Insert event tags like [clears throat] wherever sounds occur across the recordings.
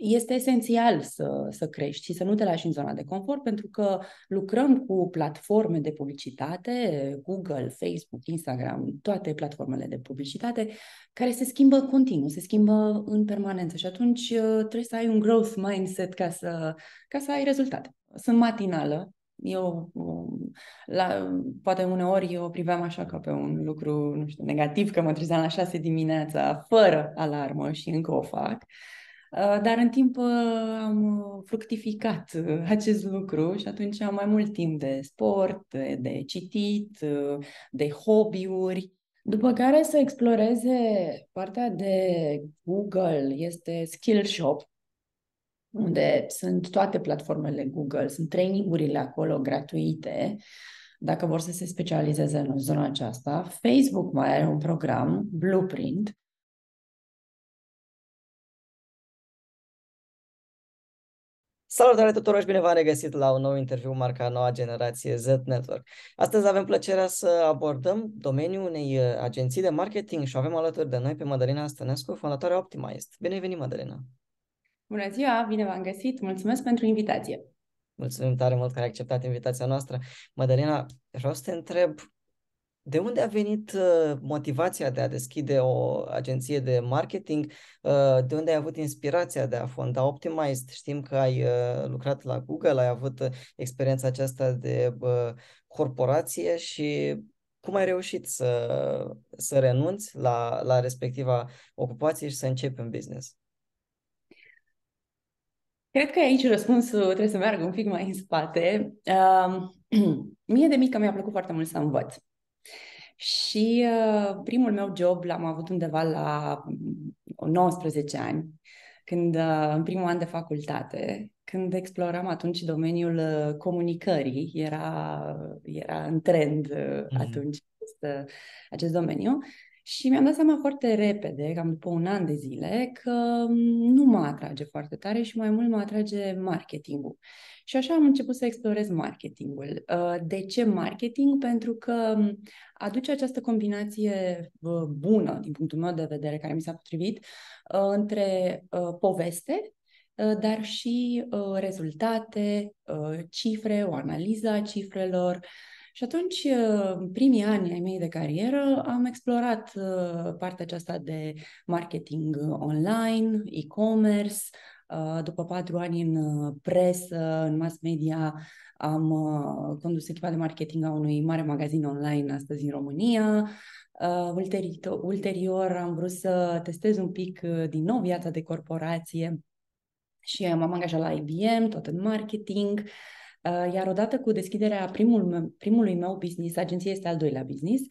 este esențial să, să crești și să nu te lași în zona de confort, pentru că lucrăm cu platforme de publicitate, Google, Facebook, Instagram, toate platformele de publicitate, care se schimbă continuu, se schimbă în permanență și atunci uh, trebuie să ai un growth mindset ca să, ca să ai rezultate. Sunt matinală, eu um, la, poate uneori eu o priveam așa ca pe un lucru, nu știu, negativ, că mă trezeam la șase dimineața fără alarmă și încă o fac. Uh, Uh, dar în timp uh, am uh, fructificat acest lucru și atunci am mai mult timp de sport, de citit, de hobby-uri. După care să exploreze partea de Google este Skillshop, unde sunt toate platformele Google, sunt trainingurile acolo gratuite, dacă vor să se specializeze în zona aceasta. Facebook mai are un program, Blueprint, Salutare tuturor și bine v-am regăsit la un nou interviu marca Noua Generație Z Network. Astăzi avem plăcerea să abordăm domeniul unei uh, agenții de marketing și avem alături de noi pe Madalina Stănescu, fondatoarea Optimized. Bine ai venit, Madalina! Bună ziua, bine v-am găsit! Mulțumesc pentru invitație! Mulțumim tare mult că ai acceptat invitația noastră. Madalina, vreau să te întreb de unde a venit uh, motivația de a deschide o agenție de marketing? Uh, de unde ai avut inspirația de a fonda Optimized? Știm că ai uh, lucrat la Google, ai avut experiența aceasta de corporație și cum ai reușit să, să renunți la, la respectiva ocupație și să începi un business? Cred că aici răspunsul trebuie să meargă un pic mai în spate. Uh, [clears throat] mie de mică mi-a plăcut foarte mult să învăț. Și uh, primul meu job l-am avut undeva la 19 mm, ani, când uh, în primul an de facultate, când exploram atunci domeniul uh, comunicării, era, era în trend uh, mm-hmm. atunci acest, uh, acest domeniu și mi-am dat seama foarte repede, cam după un an de zile, că mm, nu mă atrage foarte tare și mai mult mă atrage marketingul. Și așa am început să explorez marketingul. Uh, de ce marketing? Pentru că mm, aduce această combinație uh, bună, din punctul meu de vedere, care mi s-a potrivit, uh, între poveste dar și rezultate, cifre, o analiză a cifrelor, și atunci, uh, în primii ani ai mei de carieră, am explorat uh, partea aceasta de marketing online, e-commerce. Uh, după patru ani în presă, în mass media, am condus echipa de marketing a unui mare magazin online astăzi în România. Ulterior am vrut să testez un pic din nou viața de corporație și m-am angajat la IBM, tot în marketing. Iar odată cu deschiderea primul, primului meu business, agenția este al doilea business,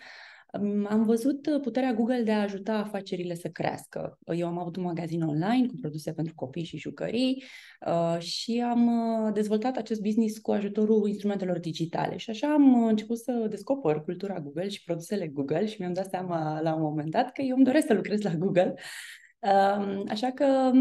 am văzut puterea Google de a ajuta afacerile să crească. Eu am avut un magazin online cu produse pentru copii și jucării uh, și am uh, dezvoltat acest business cu ajutorul instrumentelor digitale. Și așa am uh, început să descoper cultura Google și produsele Google și mi-am dat seama la un moment dat că eu îmi doresc să lucrez la Google. Um, așa că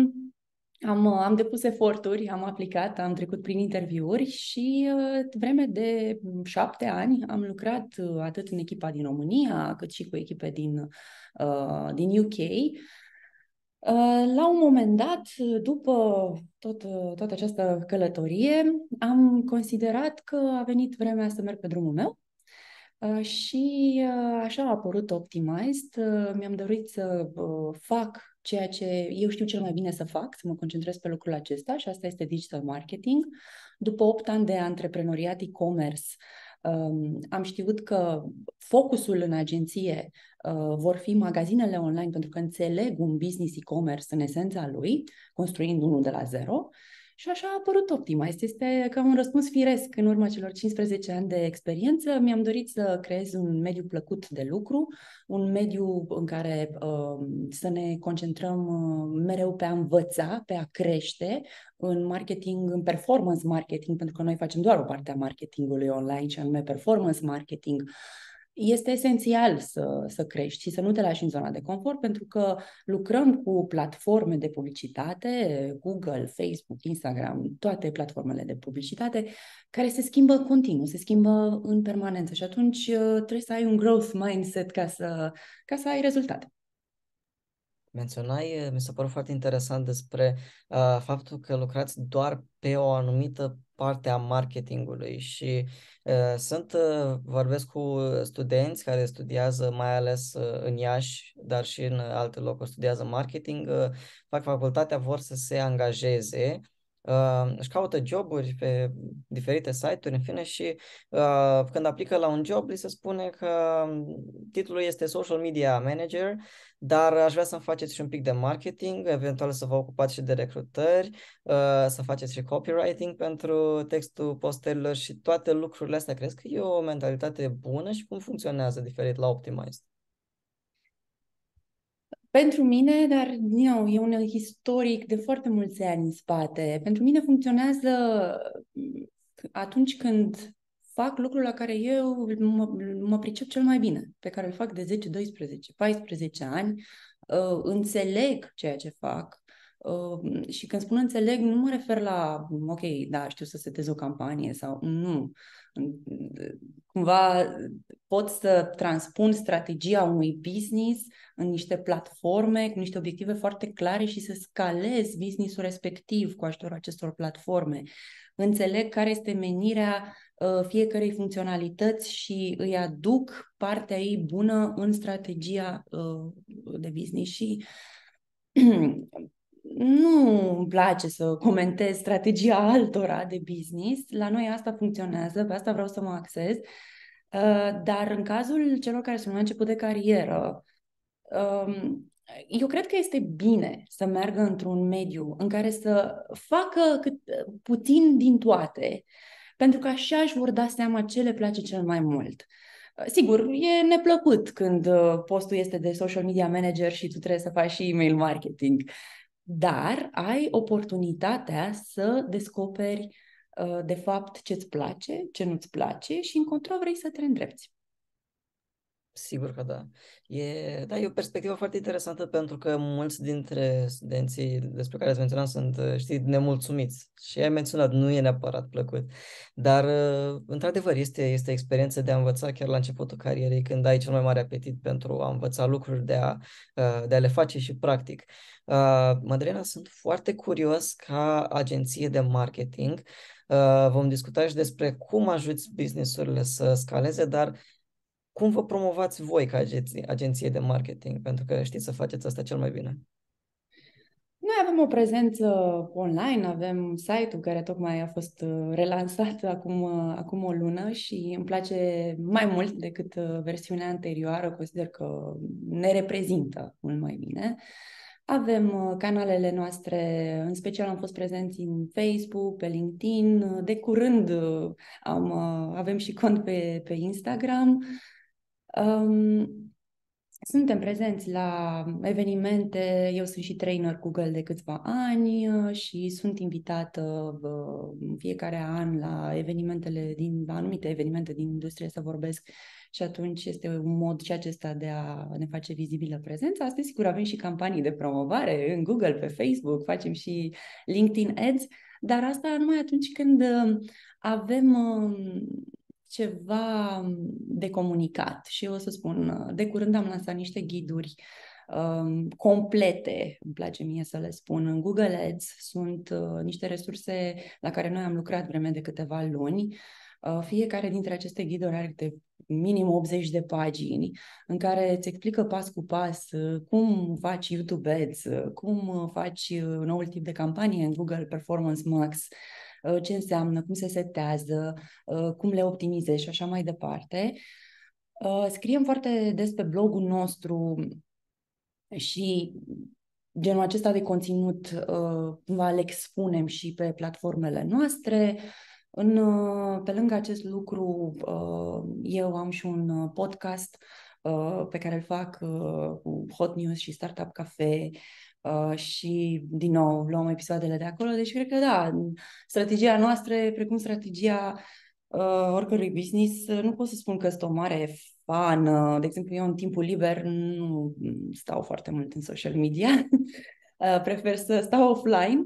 am, am depus eforturi, am aplicat, am trecut prin interviuri și uh, vreme de șapte ani am lucrat uh, atât în echipa din România, cât și cu echipe din, uh, din UK. La un moment dat, după tot, toată această călătorie, am considerat că a venit vremea să merg pe drumul meu Uh, și uh, așa a apărut Optimized. Uh, mi-am dorit să fac ceea ce eu știu cel mai bine să fac, să mă concentrez pe lucrul acesta și asta este digital marketing. După 8 ani de antreprenoriat e-commerce, um, am știut că focusul în agenție vor fi magazinele online pentru că înțeleg un business e-commerce în esența lui, construind unul de la zero și așa a apărut optima. Este ca un răspuns firesc în urma celor 15 ani de experiență. Mi-am dorit să creez un mediu plăcut de lucru, un mediu în care uh, să ne concentrăm uh, mereu pe a învăța, pe a crește în marketing, în performance marketing, pentru că noi facem doar o parte a marketingului online, și anume performance marketing. Uh, este esențial să, să crești și să nu te lași în zona de confort, pentru că lucrăm cu platforme de publicitate, Google, Facebook, Instagram, toate platformele de publicitate, care se schimbă continuu, se schimbă în permanență și atunci uh, trebuie să ai un growth mindset ca să, ca să ai rezultate. Menționai, mi s-a părut foarte interesant despre uh, faptul că lucrați doar pe o anumită parte a marketingului și uh, sunt, uh, vorbesc cu studenți care studiază mai ales uh, în Iași, dar și în alte locuri studiază marketing, uh, fac facultatea, vor să se angajeze, uh, își caută joburi pe diferite site-uri, în fine, și uh, când aplică la un job, li se spune că titlul este Social Media Manager, uh, dar aș vrea să-mi faceți și un pic de marketing, eventual să vă ocupați și de recrutări, uh, să faceți și copywriting pentru textul posterilor și toate lucrurile astea. Crezi că e o mentalitate bună și cum funcționează diferit la Optimized? Pentru mine, dar din nou, e un istoric de foarte mulți ani în spate. Pentru mine funcționează mm, atunci când fac lucrul la care eu mă, mă pricep cel mai bine, pe care îl fac de 10, 12, 14 ani, uh, înțeleg ceea ce fac, Uh, și când spun înțeleg, nu mă refer la, ok, da, știu să setez o campanie sau nu. Cumva pot să transpun strategia unui business în niște platforme cu niște obiective foarte clare și să scalez businessul respectiv cu ajutorul acestor platforme. Înțeleg care este menirea Uh, fiecarei funcționalități și îi aduc partea ei bună în strategia uh, de business și [clears throat] nu îmi place să comentez strategia altora de business. La noi asta funcționează, pe asta vreau să mă axez. Uh, dar în cazul celor care sunt la început de carieră, um, eu cred că este bine să meargă într-un mediu în care să facă cât puțin din toate, pentru că așa își vor da seama ce le place cel mai mult. Uh, sigur, e neplăcut când uh, postul este de social media manager și tu trebuie să faci și email marketing, dar ai oportunitatea să descoperi uh, de fapt ce-ți place, ce nu-ți place și încotro vrei să te îndrepți. Sigur că da. E, da, e o perspectivă foarte interesantă pentru că mulți dintre studenții despre care ați menționat sunt, uh, știi, nemulțumiți. Și ai menționat, nu e neapărat plăcut. Dar, uh, într-adevăr, este, este experiență de a învăța chiar la începutul carierei, când ai cel mai mare apetit pentru a învăța lucruri, de a, uh, de a le face și practic. Madrena, sunt foarte curios ca agenție de marketing. Vom discuta și despre cum ajuți businessurile să scaleze, dar cum vă promovați voi ca agenție, agenție de marketing? Pentru că știți să faceți asta cel mai bine. Noi avem o prezență online, avem site-ul care tocmai a fost uh, relansat [laughs] acum, uh, acum o lună și îmi place mai mult decât uh, versiunea anterioară, consider că ne reprezintă mult mai bine. Avem canalele noastre, în special am fost prezenți în Facebook, pe LinkedIn, de curând am, avem și cont pe, pe Instagram. Uh, Um, suntem prezenți la evenimente, eu sunt și trainer Google de câțiva ani uh, și sunt invitată uh, în fiecare an la evenimentele din, la anumite evenimente din industrie să vorbesc și atunci este un mod și acesta de a ne face vizibilă prezența. Asta sigur avem și campanii de promovare în Google, pe Facebook, facem și LinkedIn Ads, dar asta numai atunci când uh, avem um, ceva mm, de comunicat și eu o să spun, uh, de curând am lansat niște ghiduri um, complete, îmi place mie să le spun, în Google Ads sunt uh, niște resurse la care noi am lucrat vreme de câteva luni. Uh, fiecare dintre aceste ghiduri are de minim 80 de pagini în care îți explică pas cu pas uh, cum faci YouTube Ads, uh, cum faci noul tip de campanie în Google Performance Max, uh, Uh, ce înseamnă, cum se setează, uh, cum le optimizezi și așa mai departe. Uh, scriem foarte des pe blogul nostru și genul acesta de conținut cumva le expunem și pe platformele noastre. În, pe lângă acest lucru, eu am și un podcast pe care îl fac cu Hot News și Startup Cafe Uh, și, din nou, luăm episoadele de acolo. Deci, cred că, da, strategia noastră, precum strategia uh, oricărui business, uh, nu pot să spun că sunt o mare fană. De exemplu, eu în timpul liber nu stau foarte mult în social media. [laughs] Uh, prefer să stau offline,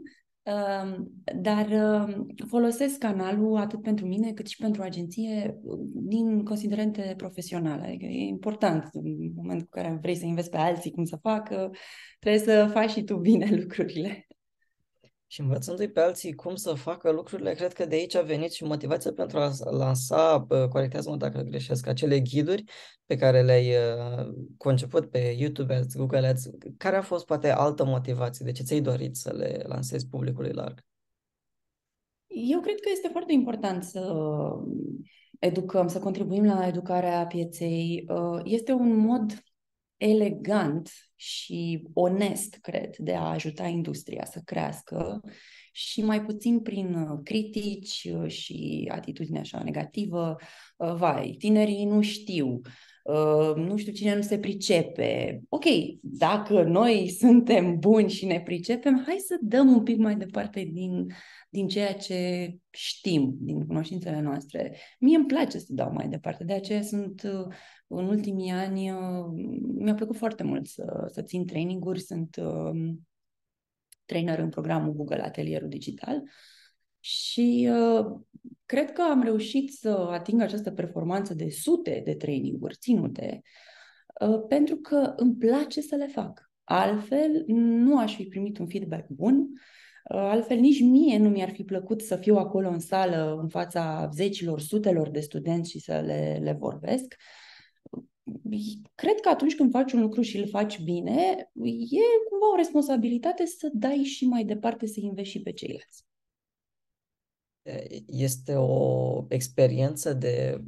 dar folosesc canalul atât pentru mine cât și pentru agenție din considerente profesionale. Adică e important în momentul în care vrei să investi pe alții cum să facă, trebuie să faci și tu bine lucrurile și învățându-i pe alții cum să facă lucrurile, cred că de aici a venit și motivația pentru a lansa, corectează-mă dacă greșesc, acele ghiduri pe care le-ai uh, conceput pe YouTube Ads, Google Ads. Care a fost poate altă motivație? De ce ți-ai dorit să le lansezi publicului larg? Eu cred că este foarte important să educăm, să contribuim la educarea pieței. Uh, este un mod elegant și onest, cred, de a ajuta industria să crească și mai puțin prin uh, critici uh, și atitudine așa negativă, uh, vai, tinerii nu știu, Ă, nu știu cine nu se pricepe. Ok, dacă noi [laughs] suntem buni și ne pricepem, hai să dăm un pic mai departe din, din ceea ce știm, din cunoștințele noastre. Mie îmi place să dau mai departe, de aceea sunt ă, în ultimii ani, ă, mi-a plăcut foarte mult să, să țin traininguri, sunt trainer în programul Google Atelierul Digital. Uh, și uh, cred că am reușit să ating această performanță de sute de traininguri ținute, uh, pentru că îmi place să le fac. Altfel, nu aș fi primit un feedback bun, uh, altfel nici mie nu mi-ar fi plăcut să fiu acolo în sală, în fața zecilor, sutelor de studenți și să le, le vorbesc. Cred că atunci când faci un lucru și îl faci bine, e cumva o responsabilitate să dai și mai departe, să investi pe ceilalți este o experiență de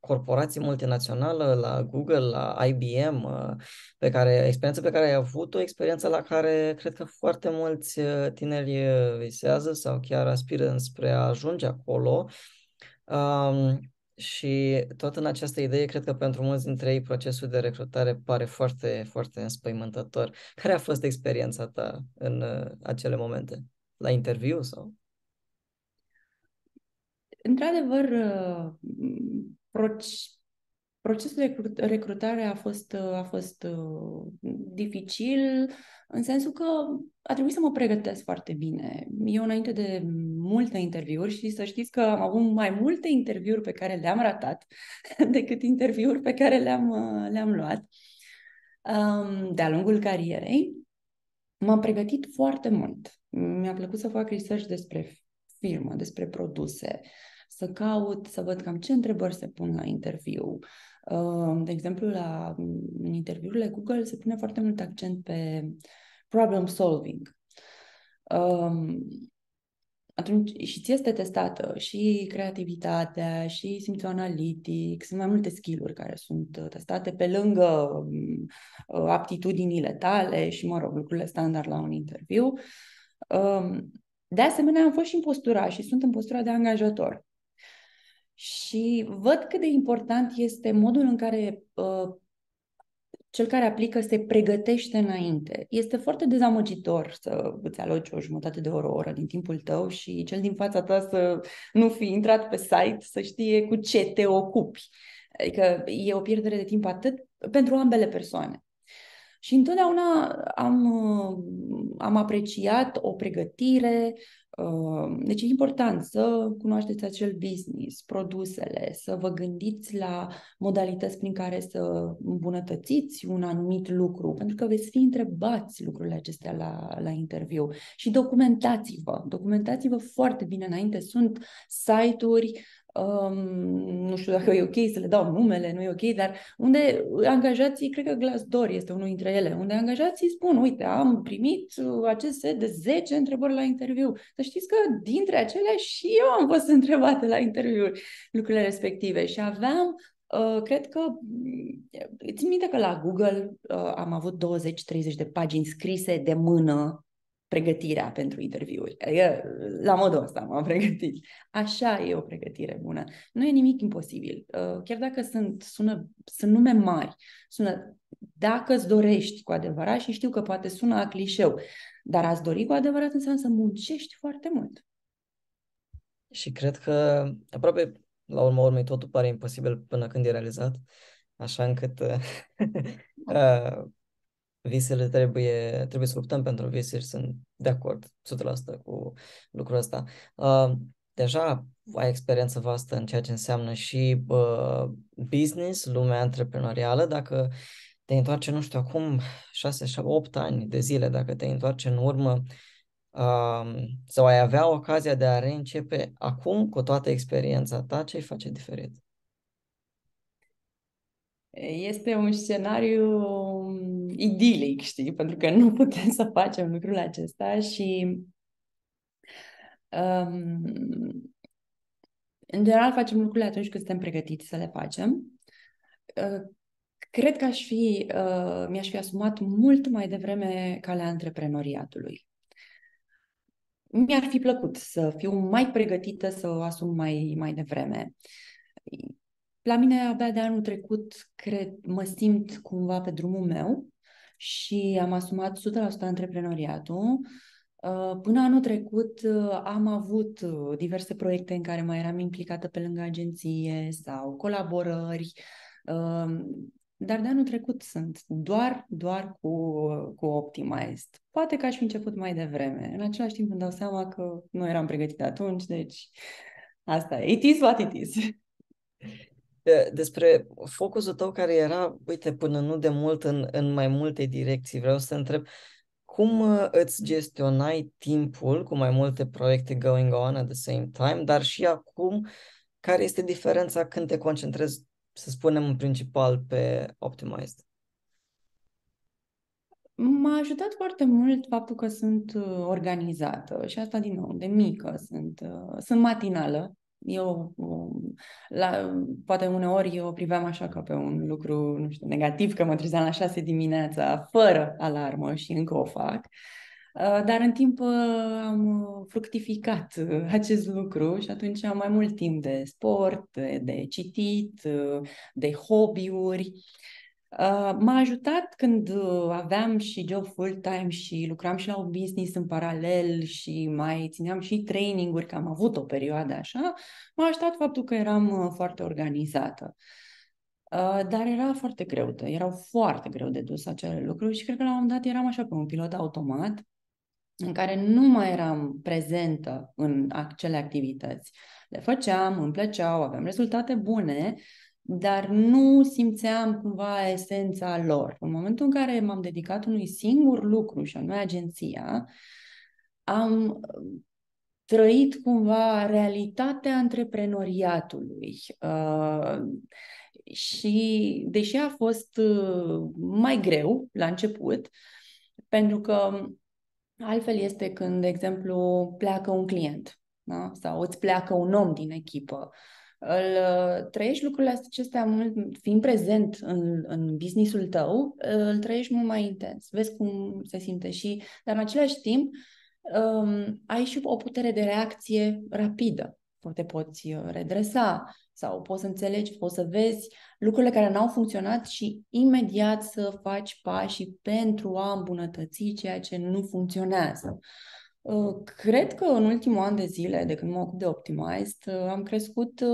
corporație multinațională, la Google, la IBM, pe care, experiență pe care ai avut-o, experiență la care cred că foarte mulți uh, tineri uh, visează sau chiar aspiră înspre a ajunge acolo. Um, și tot în această idee, cred că pentru mulți dintre ei procesul de recrutare pare foarte, foarte înspăimântător. Care a fost experiența ta în uh, acele momente? La interviu sau? într-adevăr, uh, procesul de recrutare a fost, uh, a fost uh, dificil, în sensul că a trebuit să mă pregătesc foarte bine. Eu, înainte de multe interviuri, și să știți că am avut mai multe interviuri pe care le-am ratat [laughs] decât interviuri pe care le-am, le-am luat um, de-a lungul carierei, m-am pregătit foarte mult. Mi-a plăcut să fac research despre firmă, despre produse, să caut, să văd cam ce întrebări se pun la interviu. Ehm, de exemplu, la, în interviurile Google se pune foarte mult accent pe problem solving. Ehm, atunci și ți este testată și creativitatea, și simțul analitic, sunt mai multe skill-uri care sunt uh, testate pe lângă mm, uh, aptitudinile tale și, mă rog, lucrurile standard la un interviu. Ehm, de asemenea, am fost și în postura și sunt în postura de angajator. Și văd cât de important este modul în care uh, cel care aplică se pregătește înainte. Este foarte dezamăgitor să îți aloci o jumătate de oră, o oră din timpul tău și cel din fața ta să nu fi intrat pe site, să știe cu ce te ocupi. Adică e o pierdere de timp atât pentru ambele persoane. Și întotdeauna am, uh, am apreciat o pregătire, deci e important să cunoașteți acel business, produsele, să vă gândiți la modalități prin care să îmbunătățiți un anumit lucru, pentru că veți fi întrebați lucrurile acestea la, la interviu. Și documentați-vă, documentați-vă foarte bine înainte. Sunt site-uri um, nu știu dacă e ok să le dau numele, nu e ok, dar unde angajații, cred că Glassdoor este unul dintre ele, unde angajații spun, uite, am primit uh, acest set de 10 întrebări la interviu. Să știți că dintre acelea și eu am fost întrebată la interviu lucrurile respective și aveam Uh, cred că, mm, țin minte că la Google uh, am avut 20-30 de pagini scrise de mână pregătirea pentru interviuri. Adică, la modul ăsta m-am pregătit. Așa e o pregătire bună. Nu e nimic imposibil. Uh, chiar dacă sunt, sună, sunt nume mari, sună dacă îți dorești cu adevărat și știu că poate sună a clișeu, dar ați dori cu adevărat înseamnă să muncești foarte mult. Și cred că aproape la urma urmei totul pare imposibil până când e realizat, așa încât [laughs] uh, visele trebuie, trebuie să luptăm pentru vise și sunt de acord 100% cu lucrul ăsta. Uh, deja ai experiență vastă în ceea ce înseamnă și uh, business, lumea antreprenorială, dacă te întoarce, nu știu, acum 6, 7, 8 ani de zile, dacă te întoarce în urmă să um, sau ai avea ocazia de a reîncepe acum cu toată experiența ta, ce îi face diferit? Este un scenariu idilic, știi, pentru că nu putem să facem lucrul acesta și um, în general facem lucrurile atunci când suntem pregătiți să le facem. Uh, cred că aș fi, uh, mi-aș fi asumat mult mai devreme calea antreprenoriatului. Mi-ar fi plăcut să fiu mai pregătită, să o asum mai, mai devreme. La mine abia de anul trecut, cred, mă simt cumva pe drumul meu și am asumat 100% antreprenoriatul. Uh, până anul trecut uh, am avut uh, diverse proiecte în care mai eram implicată pe lângă agenție sau colaborări, dar de anul trecut sunt doar, doar cu, cu Optimized. Poate că aș fi început mai devreme. În același timp îmi dau seama că nu eram pregătită atunci, deci asta e. It is what it is. [laughs] Ă, despre focusul tău care era, uite, până nu de mult în, în mai multe direcții. Vreau să întreb cum ă, îți gestionai timpul cu mai multe proiecte going on at the same time, dar și acum care este diferența când te concentrezi, să spunem, în principal pe Optimized? M-a ajutat foarte mult faptul că sunt ă, organizată și asta din nou, de mică, sunt, sunt matinală, e o, o la, poate uneori eu o priveam așa ca pe un lucru, nu știu, negativ, că mă trezeam la șase dimineața fără alarmă și încă o fac. Uh, dar în timp uh, am uh, fructificat acest lucru și atunci am mai mult timp de sport, de citit, de hobby-uri Uh, m-a ajutat când uh, aveam și job full-time și lucram și la un business în paralel și mai țineam și traininguri, că am avut o perioadă așa, m-a ajutat faptul că eram uh, foarte organizată. Dar era foarte greu, erau foarte greu de dus acele lucruri și cred că la un moment dat eram așa pe un pilot automat în care nu mai eram prezentă în acele activități. Le făceam, îmi plăceau, aveam rezultate bune, dar nu simțeam cumva esența lor. În momentul în care m-am dedicat unui singur lucru, și anume agenția, am uh, trăit cumva realitatea antreprenoriatului. Uh, și deși a fost uh, mai greu la început, pentru că altfel este când, de exemplu, pleacă un client da? sau îți pleacă un om din echipă îl uh, trăiești lucrurile acestea mult, fiind prezent în, în businessul tău, uh, îl trăiești mult mai intens. Vezi cum se simte și, dar în același timp, um, ai și o putere de reacție rapidă. Te poți uh, redresa sau poți să înțelegi, poți să vezi lucrurile care n-au funcționat și imediat să faci pașii pentru a îmbunătăți ceea ce nu funcționează. Uh, Ă, cred că în ultimul an de zile, de când mă ocup de Optimized, ă, am crescut ă,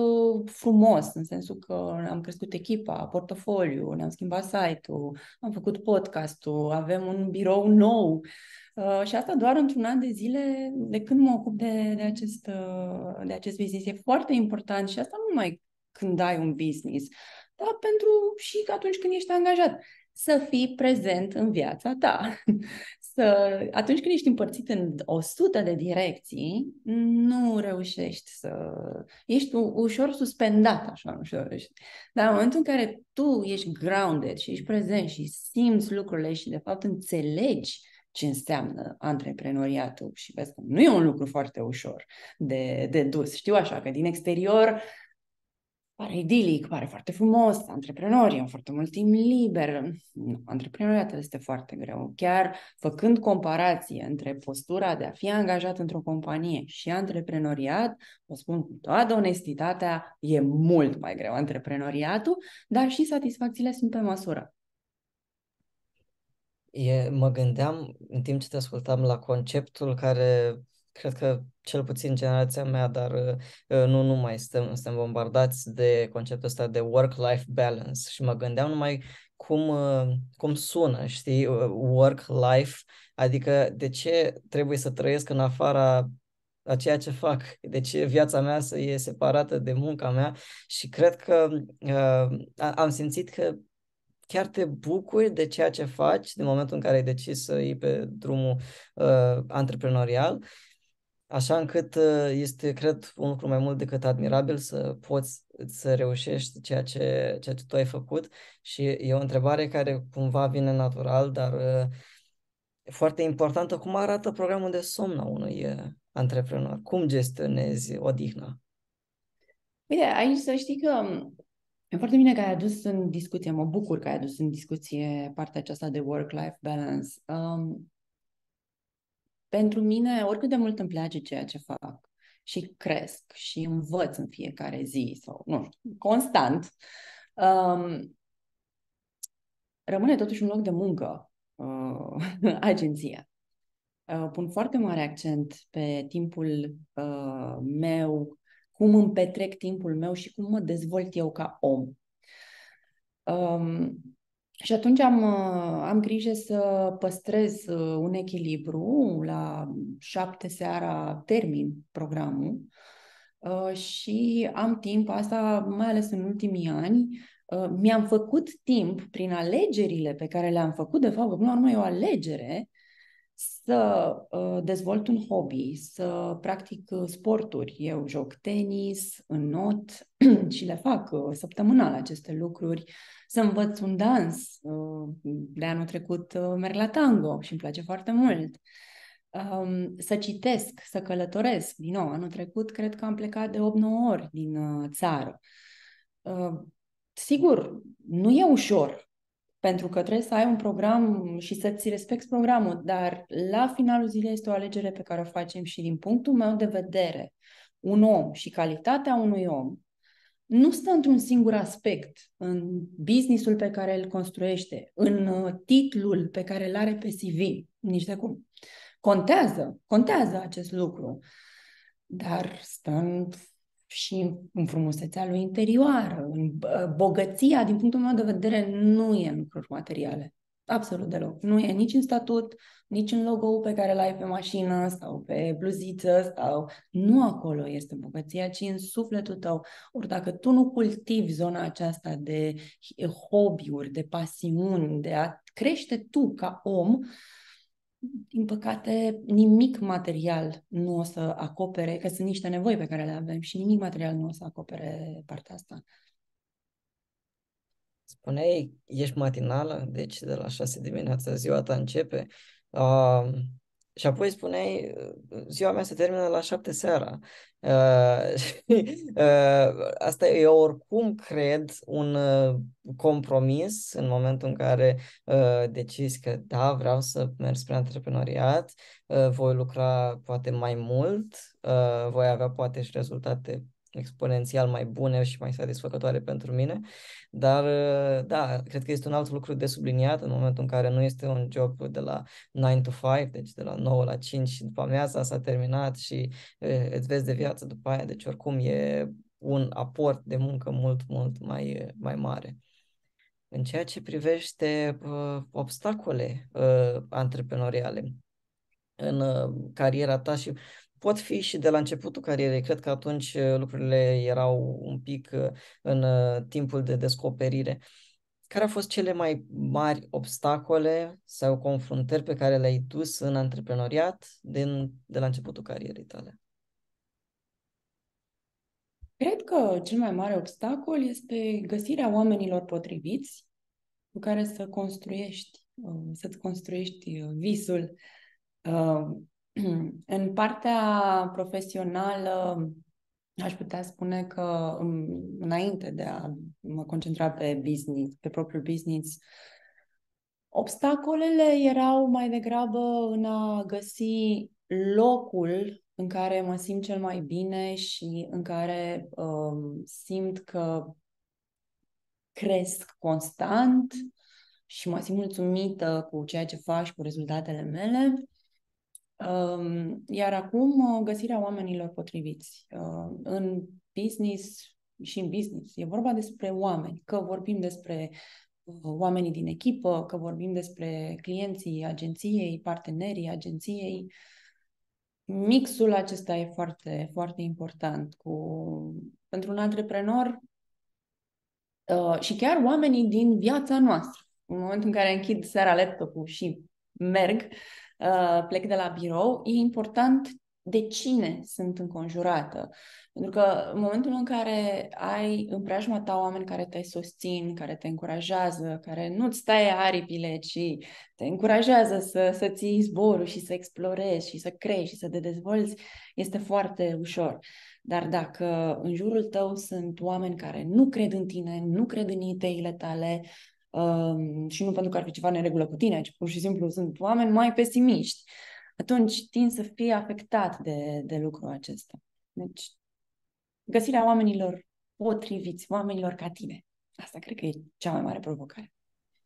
frumos, în sensul că am crescut echipa, portofoliu, ne-am schimbat site-ul, am făcut podcastul, avem un birou nou și asta doar într-un an de zile de când mă ocup de, de, acest, de acest business. E foarte important și asta nu numai când ai un business, dar pentru și atunci când ești angajat să fii prezent în viața ta. [laughs] Să, atunci când ești împărțit în 100 de direcții, nu reușești să... Ești ușor suspendat, așa, ușor. Dar în momentul în care tu ești grounded și ești prezent și simți lucrurile și, de fapt, înțelegi ce înseamnă antreprenoriatul și vezi că nu e un lucru foarte ușor de, de dus. Știu așa că din exterior pare idilic, pare foarte frumos, antreprenori, au foarte mult timp liber. Nu, antreprenoriatul este foarte greu. Chiar făcând comparație între postura de a fi angajat într-o companie și antreprenoriat, vă spun cu toată onestitatea, e mult mai greu antreprenoriatul, dar și satisfacțiile sunt pe măsură. E, mă gândeam, în timp ce te ascultam, la conceptul care cred că cel puțin generația mea, dar uh, nu numai, suntem, suntem bombardați de conceptul ăsta de work-life balance și mă gândeam numai cum, uh, cum sună, știi, uh, work-life, adică de ce trebuie să trăiesc în afara a ceea ce fac, de ce viața mea să e separată de munca mea și cred că uh, am simțit că chiar te bucuri de ceea ce faci din momentul în care ai decis să iei pe drumul uh, antreprenorial Așa încât ă, este, cred, un lucru mai mult decât admirabil să poți să reușești ceea ce, ceea ce tu ai făcut și e o întrebare care cumva vine natural, dar ă, e foarte importantă. Cum arată programul de somn a unui ă, antreprenor? Cum gestionezi odihna? Uite, aici să știi că e foarte bine că ai adus în discuție, mă bucur că ai adus în discuție partea aceasta de work-life balance. Um, pentru mine, oricât de mult îmi place ceea ce fac și cresc și învăț în fiecare zi sau, nu știu, constant, um, rămâne totuși un loc de muncă, uh, [laughs] agenția. Uh, pun foarte mare accent pe timpul uh, meu, cum îmi petrec timpul meu și cum mă dezvolt eu ca om. Um, și atunci am, uh, am grijă să păstrez uh, un echilibru. La șapte seara termin programul uh, și am timp, asta mai ales în ultimii ani, mi-am făcut timp prin alegerile pe care le-am făcut, de fapt, până la urmă e o alegere, să uh, dezvolt un hobby, să practic uh, sporturi. Eu joc tenis, înot [clears throat] și le fac uh, săptămânal aceste lucruri. Să învăț un dans. De anul trecut merg la tango și îmi place foarte mult. Um, să citesc, să călătoresc. Din nou, anul trecut cred că am plecat de 8-9 ori din țară. Sigur, nu e ușor pentru că trebuie să ai un program și să-ți respecti programul, dar la finalul zilei este o alegere pe care o facem și din punctul meu de vedere, un om și calitatea unui om nu stă într-un singur aspect, în businessul pe care îl construiește, în uh, titlul pe care îl are pe CV, nici de cum. Contează, contează acest lucru, dar stă în și în frumusețea lui interioară, în bogăția, din punctul meu de vedere, nu e în lucruri materiale. Absolut deloc. Nu e nici în statut, nici în logo pe care l-ai pe mașină sau pe bluziță sau... Nu acolo este bogăția, ci în sufletul tău. Ori dacă tu nu cultivi zona aceasta de hobby-uri, de pasiuni, de a crește tu ca om, uh, din păcate, nimic material nu o să acopere, că sunt niște nevoi pe care le avem și nimic material nu o să acopere partea asta. Spuneai, ești matinală, deci de la șase dimineața ziua ta începe. Uh, și apoi spuneai, uh, uh, ziua mea se termină la șapte seara. Uh, [laughs] asta e oricum, cred, un compromis în momentul în care decizi că da, vreau să merg spre antreprenoriat, voi lucra poate mai mult, voi avea poate și rezultate exponențial mai bune și mai satisfăcătoare pentru mine, dar uh, da, cred că este un alt lucru de subliniat în momentul în care nu este un job de la 9 to 5, deci de la 9 la 5 și după amiaza s-a terminat și e, uh, îți vezi de viață după aia, deci oricum e un aport de muncă mult, mult mai, uh, mai mare. În ceea ce privește uh, obstacole uh, antreprenoriale, în uh, cariera ta și pot fi și de la începutul carierei. Cred că atunci uh, lucrurile erau un pic uh, în uh, timpul de descoperire. Care au fost cele mai mari obstacole sau confruntări pe care le-ai dus în antreprenoriat din, de la începutul carierei tale? Cred că cel mai mare obstacol este găsirea oamenilor potriviți cu care să construiești, um, să-ți construiești visul um, [clears throat] În partea profesională, aș putea spune că um, înainte de a mă concentra pe business, pe propriul business, obstacolele erau mai degrabă în a găsi locul în care mă simt cel mai bine și în care um, simt că cresc constant și mă simt mulțumită cu ceea ce fac și cu rezultatele mele. Iar acum uh, găsirea oamenilor potriviți uh, în business și în business. E vorba despre oameni, că vorbim despre uh, oamenii din echipă, că vorbim despre clienții agenției, partenerii agenției. Mixul acesta e foarte, foarte important. Cu... Pentru un antreprenor și chiar oamenii din viața noastră. În momentul în care închid seara laptopul și merg, uh, Uh, plec de la birou, e important de cine sunt înconjurată. Pentru că în momentul în care ai în preajma ta oameni care te susțin, care te încurajează, care nu-ți stai aripile, ci te încurajează să, să ții zborul și să explorezi și să crești și să te dezvolți, este foarte ușor. Dar dacă în jurul tău sunt oameni care nu cred în tine, nu cred în ideile tale, și nu pentru că ar fi ceva neregulă cu tine, ci pur și simplu sunt oameni mai pesimiști, atunci tind să fie afectat de, de lucrul acesta. Deci, găsirea oamenilor potriviți, oamenilor ca tine. Asta cred că e cea mai mare provocare.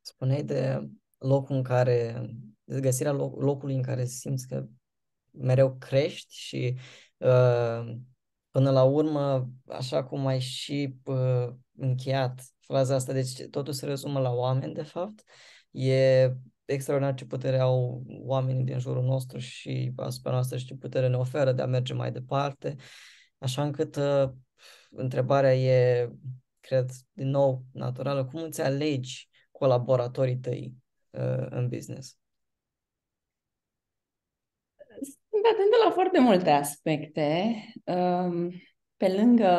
Spuneai de locul în care, de găsirea loc, locului în care simți că mereu crești și uh, Până la urmă, așa cum ai și uh, încheiat fraza asta, deci totul se rezumă la oameni, de fapt, e extraordinar ce putere au oamenii din jurul nostru și asupra noastră și ce putere ne oferă de a merge mai departe, așa încât ă, întrebarea e, cred, din nou, naturală, cum îți alegi colaboratorii tăi uh, în business? atentă la foarte multe aspecte. Ehm, pe lângă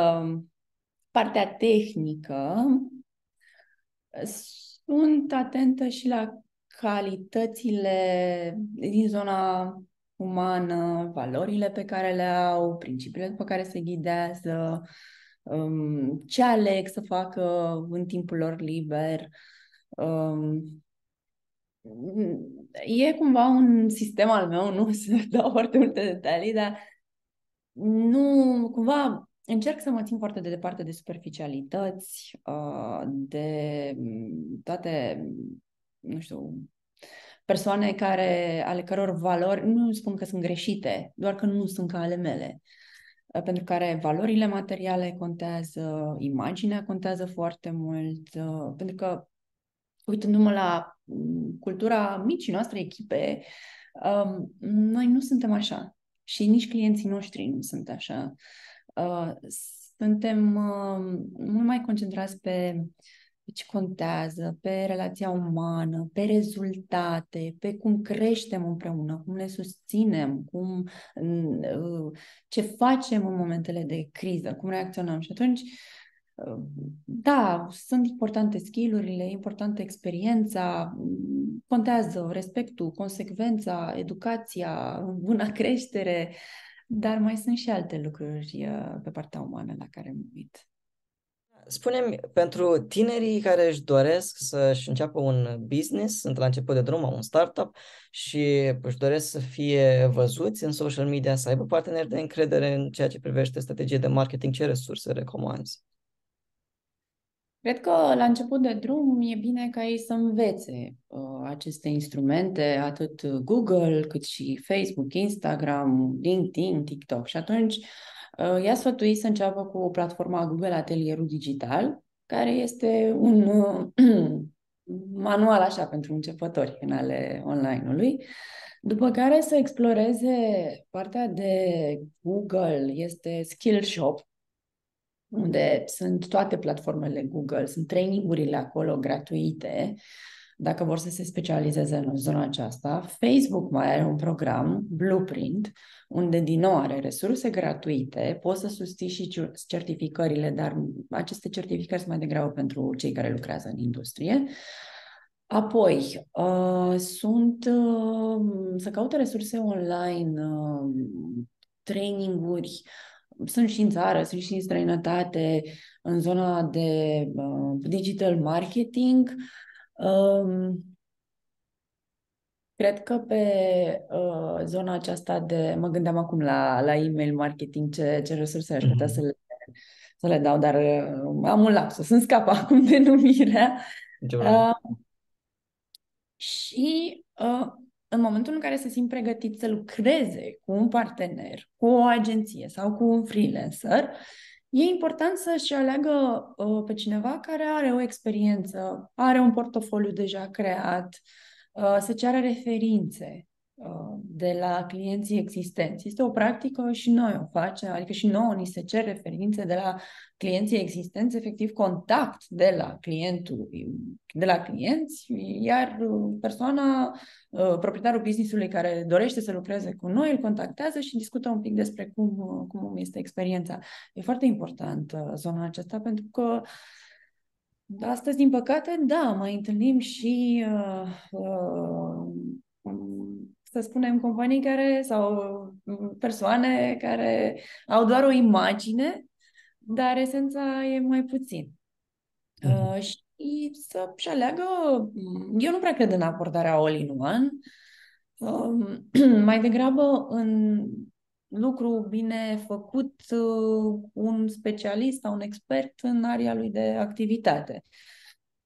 partea tehnică, sunt atentă și la calitățile din zona umană, valorile pe care le au, principiile după care se ghidează, ehm, ce aleg să facă în timpul lor liber, ehm, Mm, e cumva un sistem al meu, nu să [laughs] dau foarte multe detalii, dar nu, cumva încerc să mă țin foarte de departe de superficialități, uh, de mm, toate, mm, nu știu, persoane care, ale căror valori, nu spun că sunt greșite, doar că nu sunt ca ale mele, uh, pentru care valorile materiale contează, imaginea contează foarte mult, uh, pentru că uitându-mă la cultura micii noastre echipe, um, noi nu suntem așa. Și nici clienții noștri nu sunt așa. Uh, suntem uh, mult mai concentrați pe ce contează, pe relația umană, pe rezultate, pe cum creștem împreună, cum ne susținem, cum, uh, ce facem în momentele de criză, cum reacționăm. Și atunci da, sunt importante skillurile, importantă experiența, contează respectul, consecvența, educația, buna creștere, dar mai sunt și alte lucruri uh, pe partea umană la care mă uit. Spunem pentru tinerii care își doresc să-și înceapă un business, sunt la început de drum, un startup și își doresc să fie văzuți în social media, să aibă parteneri de încredere în ceea ce privește strategie de marketing, ce resurse recomanzi? Cred că la început de drum e bine ca ei să învețe uh, aceste instrumente, atât Google, cât și Facebook, Instagram, LinkedIn, TikTok. Și atunci uh, i-a sfătuit să înceapă cu platforma Google Atelierul Digital, care este un uh, [clears throat] manual așa pentru începători în ale online-ului. După care să exploreze partea de Google, este Skillshop, unde sunt toate platformele Google, sunt trainingurile acolo gratuite, dacă vor să se specializeze în zona aceasta. Facebook mai are un program, Blueprint, unde din nou are resurse gratuite, poți să susții și certificările, dar aceste certificări sunt mai degrabă pentru cei care lucrează în industrie. Apoi, uh, sunt uh, să caute resurse online, uh, traininguri, uh, sunt și în țară, sunt și în străinătate, în zona de uh, digital marketing. Um, cred că pe uh, zona aceasta de, mă gândeam acum la, la email marketing, ce, ce resurse aș putea mm-hmm. să le, să le dau, dar uh, am un lapsus, îmi scap [laughs] acum numirea. Uh, um, și uh, în momentul în care se simt pregătit să lucreze cu un partener, cu o agenție sau cu un freelancer, e important să-și aleagă uh, pe cineva care are o experiență, are un portofoliu deja creat, uh, să ceară referințe, de la clienții existenți. Este o practică și noi o facem, adică și nouă ni se cer referințe de la clienții existenți, efectiv contact de la clientul, de la clienți, iar uh, persoana, uh, proprietarul businessului care dorește să lucreze cu noi, îl contactează și discută un pic despre cum, uh, cum este experiența. E foarte important zona aceasta pentru că astăzi, din păcate, da, mai întâlnim și uh, uh, să spunem, companii care sau mm, persoane care au doar o imagine, dar esența e mai puțin. Uh-huh. Uh, și să-și aleagă... Mm, eu nu prea cred în abordarea all-in-one, uh, um, [clears throat] mai degrabă în lucru bine făcut uh, un specialist sau un expert în area lui de activitate.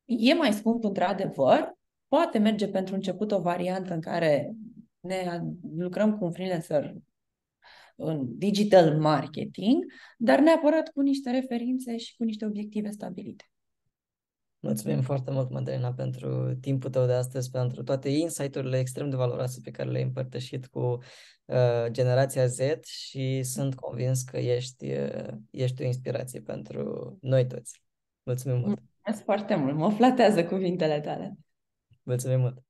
E mai scump, într-adevăr, poate merge pentru început o variantă în care ne lucrăm cu un freelancer în digital marketing, dar neapărat cu niște referințe și cu niște obiective stabilite. Mulțumim foarte mult, Madalina, pentru timpul tău de astăzi, pentru toate insight-urile extrem de valoroase pe care le-ai împărtășit cu uh, generația Z și sunt convins că ești, uh, ești o inspirație pentru noi toți. Mulțumim mult! Mulțumesc foarte mult! Mă flatează cuvintele tale! Mulțumim mult!